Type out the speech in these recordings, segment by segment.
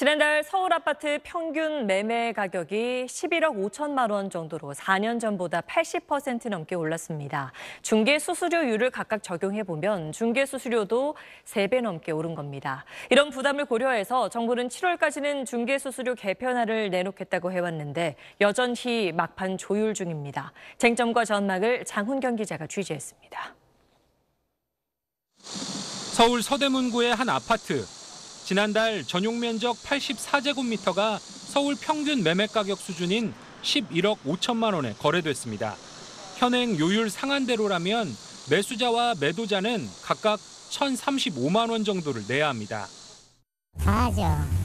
지난달 서울 아파트 평균 매매 가격이 11억 5천만 원 정도로 4년 전보다 80% 넘게 올랐습니다. 중개 수수료율을 각각 적용해 보면 중개 수수료도 3배 넘게 오른 겁니다. 이런 부담을 고려해서 정부는 7월까지는 중개 수수료 개편안을 내놓겠다고 해왔는데 여전히 막판 조율 중입니다. 쟁점과 전망을 장훈경 기자가 취재했습니다. 서울 서대문구의 한 아파트 지난달 전용 면적 84제곱미터가 서울 평균 매매 가격 수준인 11억 5천만 원에 거래됐습니다. 현행 요율 상한대로라면 매수자와 매도자는 각각 1,035만 원 정도를 내야 합니다. 다하죠.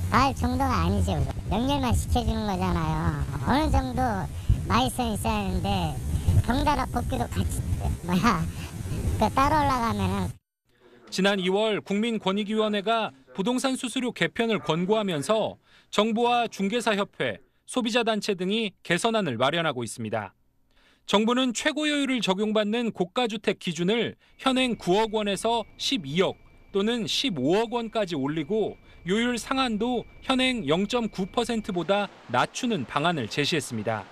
다할 정도가 아니죠. 연결만 시켜주는 거잖아요. 어느 정도 마이선 있어야 하는데 경달아 복귀도 같이 뭐야 그 따로 올라가면 지난 2월 국민권익위원회가 부동산 수수료 개편을 권고하면서 정부와 중개사협회, 소비자단체 등이 개선안을 마련하고 있습니다. 정부는 최고효율을 적용받는 고가주택 기준을 현행 9억 원에서 12억 또는 15억 원까지 올리고 요율 상한도 현행 0.9%보다 낮추는 방안을 제시했습니다.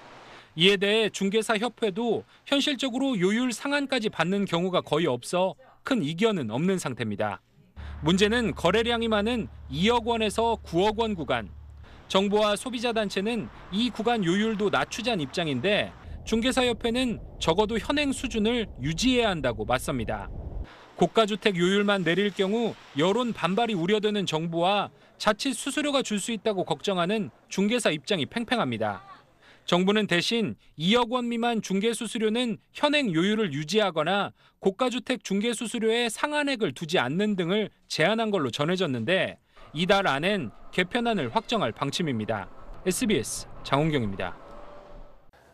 이에 대해 중개사 협회도 현실적으로 요율 상한까지 받는 경우가 거의 없어 큰 이견은 없는 상태입니다. 문제는 거래량이 많은 2억 원에서 9억 원 구간. 정부와 소비자 단체는 이 구간 요율도 낮추자는 입장인데 중개사협회는 적어도 현행 수준을 유지해야 한다고 맞섭니다. 고가주택 요율만 내릴 경우 여론 반발이 우려되는 정부와 자칫 수수료가 줄 수 있다고 걱정하는 중개사 입장이 팽팽합니다. 정부는 대신 2억 원 미만 중개수수료는 현행 요율을 유지하거나 고가주택 중개수수료에 상한액을 두지 않는 등을 제안한 걸로 전해졌는데 이달 안엔 개편안을 확정할 방침입니다. SBS 장홍경입니다.